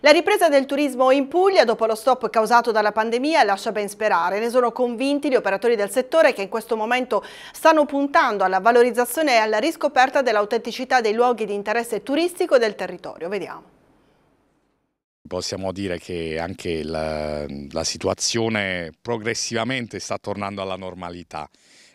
La ripresa del turismo in Puglia dopo lo stop causato dalla pandemia lascia ben sperare. Ne sono convinti gli operatori del settore che in questo momento stanno puntando alla valorizzazione e alla riscoperta dell'autenticità dei luoghi di interesse turistico del territorio. Vediamo. Possiamo dire che anche la, la situazione progressivamente sta tornando alla normalità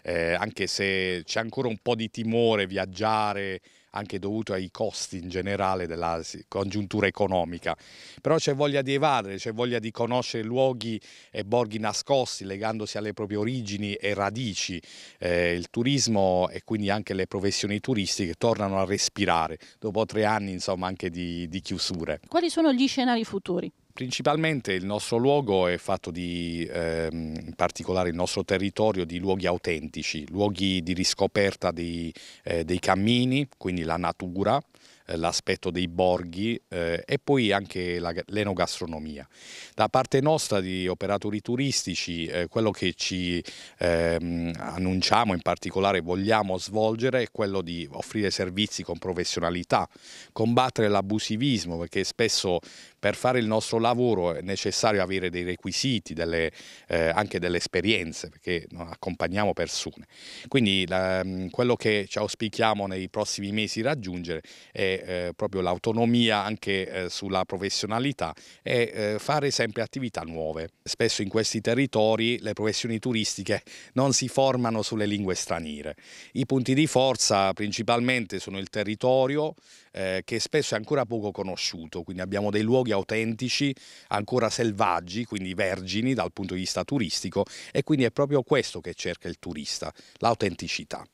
eh, anche se c'è ancora un po' di timore viaggiare anche dovuto ai costi in generale della congiuntura economica. Però c'è voglia di evadere, c'è voglia di conoscere luoghi e borghi nascosti legandosi alle proprie origini e radici. Eh, il turismo e quindi anche le professioni turistiche tornano a respirare dopo tre anni insomma, anche di, di chiusure. Quali sono gli scenari futuri? Principalmente il nostro luogo è fatto di, ehm, in particolare il nostro territorio, di luoghi autentici, luoghi di riscoperta di, eh, dei cammini, quindi la natura, eh, l'aspetto dei borghi eh, e poi anche l'enogastronomia. Da parte nostra di operatori turistici eh, quello che ci ehm, annunciamo in particolare vogliamo svolgere è quello di offrire servizi con professionalità, combattere l'abusivismo perché spesso per fare il nostro lavoro è necessario avere dei requisiti, delle, eh, anche delle esperienze perché accompagniamo persone. Quindi mm, quello che ci auspichiamo nei prossimi mesi raggiungere è è eh, proprio l'autonomia anche eh, sulla professionalità e eh, fare sempre attività nuove. Spesso in questi territori le professioni turistiche non si formano sulle lingue straniere. I punti di forza principalmente sono il territorio, eh, che spesso è ancora poco conosciuto, quindi abbiamo dei luoghi autentici, ancora selvaggi, quindi vergini dal punto di vista turistico e quindi è proprio questo che cerca il turista, l'autenticità.